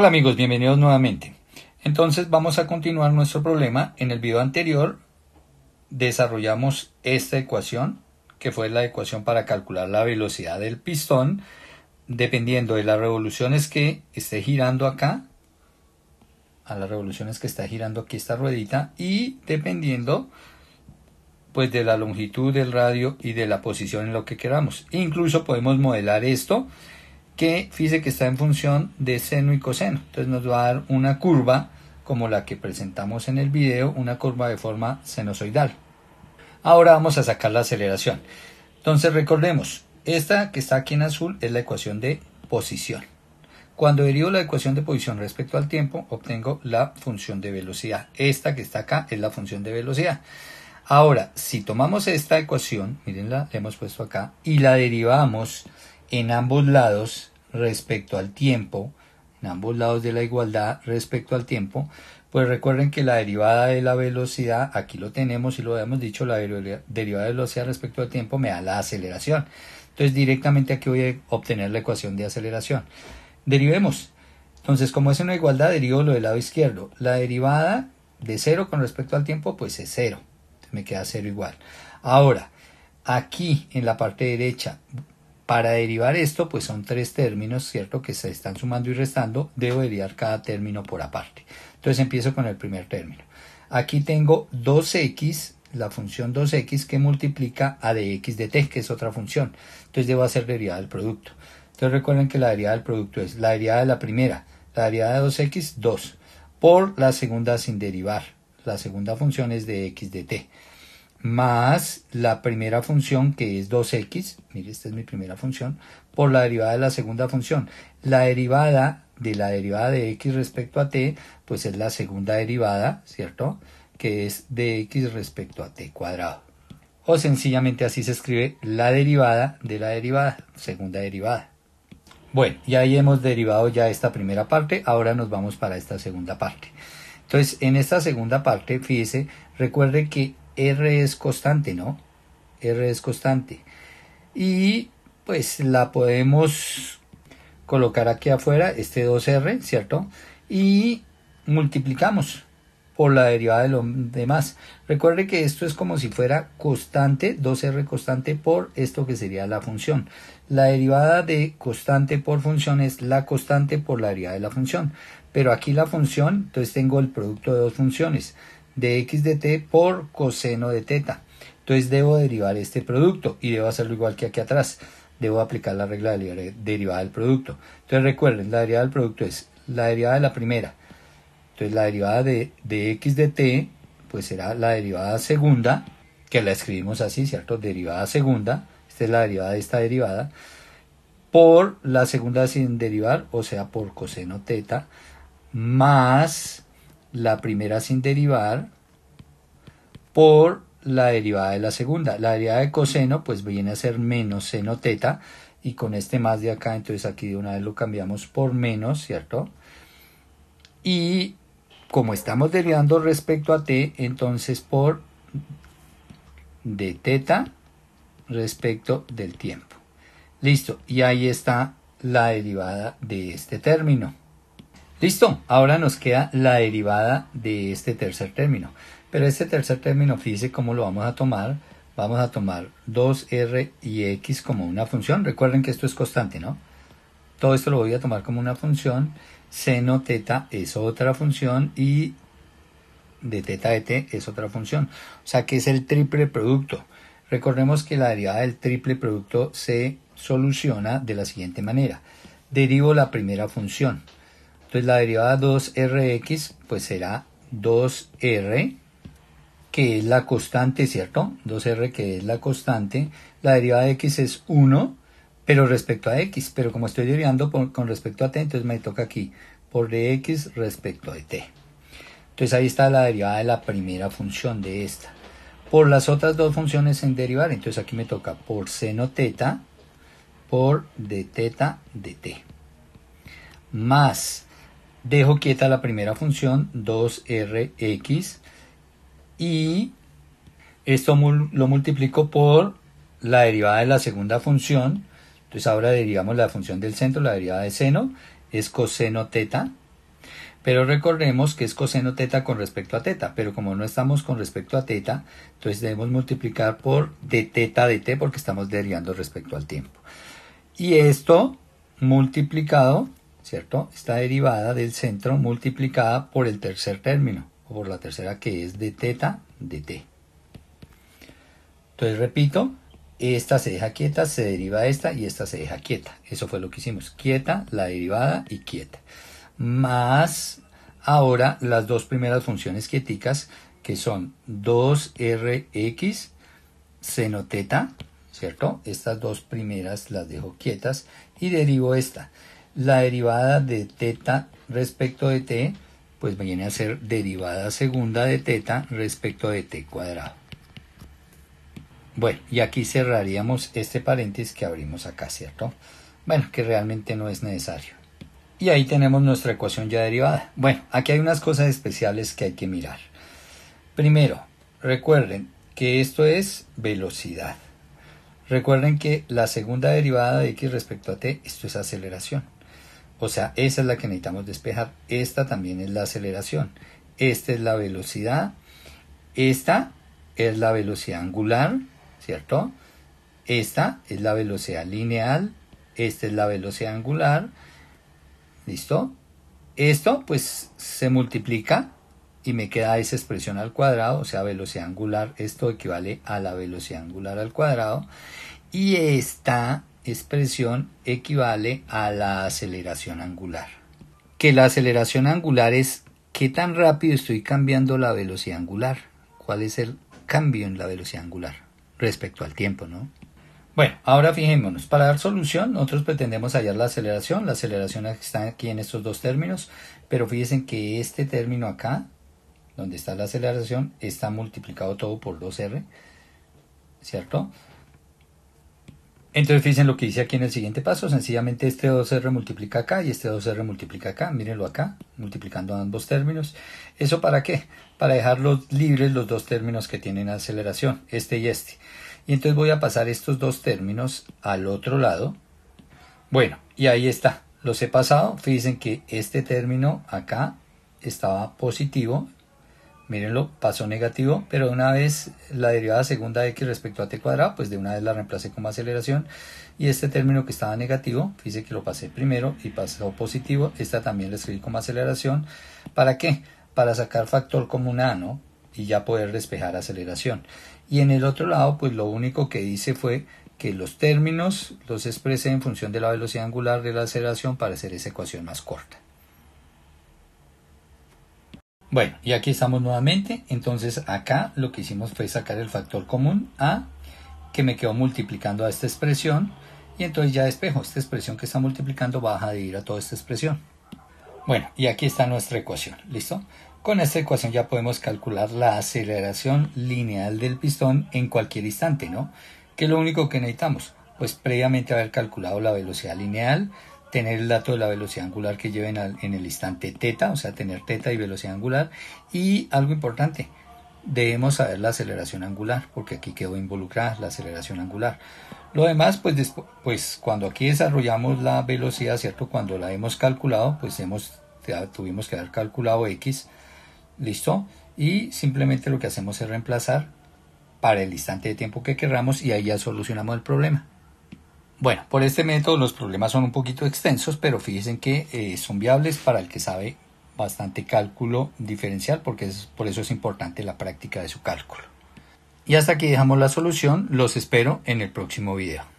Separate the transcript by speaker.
Speaker 1: Hola amigos, bienvenidos nuevamente. Entonces vamos a continuar nuestro problema. En el video anterior desarrollamos esta ecuación, que fue la ecuación para calcular la velocidad del pistón, dependiendo de las revoluciones que esté girando acá, a las revoluciones que está girando aquí esta ruedita, y dependiendo pues de la longitud del radio y de la posición en lo que queramos. Incluso podemos modelar esto que fíjese que está en función de seno y coseno. Entonces nos va a dar una curva como la que presentamos en el video, una curva de forma senozoidal, Ahora vamos a sacar la aceleración. Entonces recordemos, esta que está aquí en azul es la ecuación de posición. Cuando derivo la ecuación de posición respecto al tiempo, obtengo la función de velocidad. Esta que está acá es la función de velocidad. Ahora, si tomamos esta ecuación, mirenla, la hemos puesto acá, y la derivamos en ambos lados respecto al tiempo, en ambos lados de la igualdad respecto al tiempo, pues recuerden que la derivada de la velocidad, aquí lo tenemos y lo habíamos dicho, la derivada de velocidad respecto al tiempo me da la aceleración. Entonces directamente aquí voy a obtener la ecuación de aceleración. Derivemos. Entonces como es una igualdad, derivo lo del lado izquierdo. La derivada de cero con respecto al tiempo, pues es cero. me queda cero igual. Ahora, aquí en la parte derecha para derivar esto, pues son tres términos, ¿cierto? Que se están sumando y restando. Debo derivar cada término por aparte. Entonces empiezo con el primer término. Aquí tengo 2x, la función 2x que multiplica a dx de t, que es otra función. Entonces debo hacer derivada del producto. Entonces recuerden que la derivada del producto es la derivada de la primera, la derivada de 2x, 2, por la segunda sin derivar. La segunda función es de x de t más la primera función que es 2x, mire, esta es mi primera función, por la derivada de la segunda función. La derivada de la derivada de x respecto a t, pues es la segunda derivada, ¿cierto? Que es de x respecto a t cuadrado. O sencillamente así se escribe la derivada de la derivada, segunda derivada. Bueno, ya ahí hemos derivado ya esta primera parte, ahora nos vamos para esta segunda parte. Entonces, en esta segunda parte, fíjese, recuerde que R es constante, ¿no? R es constante. Y pues la podemos colocar aquí afuera, este 2R, ¿cierto? Y multiplicamos por la derivada de lo demás. Recuerde que esto es como si fuera constante, 2R constante por esto que sería la función. La derivada de constante por función es la constante por la derivada de la función. Pero aquí la función, entonces tengo el producto de dos funciones de x de t por coseno de teta. Entonces debo derivar este producto y debo hacerlo igual que aquí atrás. Debo aplicar la regla de derivada del producto. Entonces recuerden, la derivada del producto es la derivada de la primera. Entonces la derivada de, de x de t pues será la derivada segunda, que la escribimos así, ¿cierto? Derivada segunda, esta es la derivada de esta derivada, por la segunda sin derivar, o sea, por coseno teta, más la primera sin derivar por la derivada de la segunda. La derivada de coseno pues viene a ser menos seno teta y con este más de acá, entonces aquí de una vez lo cambiamos por menos, ¿cierto? Y como estamos derivando respecto a t, entonces por de teta respecto del tiempo. Listo, y ahí está la derivada de este término. Listo, ahora nos queda la derivada de este tercer término. Pero este tercer término, fíjense cómo lo vamos a tomar. Vamos a tomar 2r y x como una función. Recuerden que esto es constante, ¿no? Todo esto lo voy a tomar como una función. Seno teta es otra función y de teta de t es otra función. O sea que es el triple producto. Recordemos que la derivada del triple producto se soluciona de la siguiente manera. Derivo la primera función. Entonces la derivada 2rx pues será 2r que es la constante, ¿cierto? 2r que es la constante. La derivada de x es 1, pero respecto a x. Pero como estoy derivando con respecto a t, entonces me toca aquí por X respecto de t. Entonces ahí está la derivada de la primera función de esta. Por las otras dos funciones en derivar, entonces aquí me toca por seno teta por de teta T. Más dejo quieta la primera función 2rx y esto lo multiplico por la derivada de la segunda función. Entonces ahora derivamos la función del centro, la derivada de seno es coseno teta. Pero recordemos que es coseno teta con respecto a teta, pero como no estamos con respecto a teta, entonces debemos multiplicar por d teta de t porque estamos derivando respecto al tiempo. Y esto multiplicado ¿cierto? Esta derivada del centro multiplicada por el tercer término, o por la tercera que es de teta de t. Entonces repito, esta se deja quieta, se deriva esta y esta se deja quieta. Eso fue lo que hicimos, quieta, la derivada y quieta. Más ahora las dos primeras funciones quieticas que son 2rx seno teta, ¿cierto? Estas dos primeras las dejo quietas y derivo esta la derivada de teta respecto de t, pues viene a ser derivada segunda de teta respecto de t cuadrado. Bueno, y aquí cerraríamos este paréntesis que abrimos acá, ¿cierto? Bueno, que realmente no es necesario. Y ahí tenemos nuestra ecuación ya derivada. Bueno, aquí hay unas cosas especiales que hay que mirar. Primero, recuerden que esto es velocidad. Recuerden que la segunda derivada de x respecto a t, esto es aceleración. O sea, esa es la que necesitamos despejar. Esta también es la aceleración. Esta es la velocidad. Esta es la velocidad angular, ¿cierto? Esta es la velocidad lineal. Esta es la velocidad angular. ¿Listo? Esto pues se multiplica y me queda esa expresión al cuadrado, o sea, velocidad angular, esto equivale a la velocidad angular al cuadrado. Y esta expresión equivale a la aceleración angular. Que la aceleración angular es qué tan rápido estoy cambiando la velocidad angular. ¿Cuál es el cambio en la velocidad angular respecto al tiempo, no? Bueno, ahora fijémonos, para dar solución nosotros pretendemos hallar la aceleración, la aceleración está aquí en estos dos términos, pero fíjense que este término acá, donde está la aceleración, está multiplicado todo por 2r, ¿cierto? Entonces fíjense lo que hice aquí en el siguiente paso, sencillamente este 2R multiplica acá y este 2R multiplica acá, mírenlo acá, multiplicando ambos términos. ¿Eso para qué? Para dejarlos libres los dos términos que tienen aceleración, este y este. Y entonces voy a pasar estos dos términos al otro lado. Bueno, y ahí está, los he pasado, fíjense que este término acá estaba positivo Mírenlo, pasó negativo, pero una vez la derivada segunda de x respecto a t cuadrado, pues de una vez la reemplacé como aceleración. Y este término que estaba negativo, fíjese que lo pasé primero y pasó positivo. Esta también la escribí como aceleración. ¿Para qué? Para sacar factor común A, ¿no? Y ya poder despejar aceleración. Y en el otro lado, pues lo único que hice fue que los términos los expresé en función de la velocidad angular de la aceleración para hacer esa ecuación más corta. Bueno, y aquí estamos nuevamente. Entonces acá lo que hicimos fue sacar el factor común a que me quedó multiplicando a esta expresión. Y entonces ya despejo. Esta expresión que está multiplicando baja de ir a toda esta expresión. Bueno, y aquí está nuestra ecuación. ¿Listo? Con esta ecuación ya podemos calcular la aceleración lineal del pistón en cualquier instante, ¿no? Que es lo único que necesitamos. Pues previamente haber calculado la velocidad lineal, tener el dato de la velocidad angular que lleven en el instante teta, o sea, tener teta y velocidad angular. Y algo importante, debemos saber la aceleración angular, porque aquí quedó involucrada la aceleración angular. Lo demás, pues, pues cuando aquí desarrollamos la velocidad, ¿cierto? Cuando la hemos calculado, pues hemos, tuvimos que haber calculado x, ¿listo? Y simplemente lo que hacemos es reemplazar para el instante de tiempo que querramos y ahí ya solucionamos el problema. Bueno, por este método los problemas son un poquito extensos, pero fíjense que eh, son viables para el que sabe bastante cálculo diferencial, porque por eso es importante la práctica de su cálculo. Y hasta aquí dejamos la solución, los espero en el próximo video.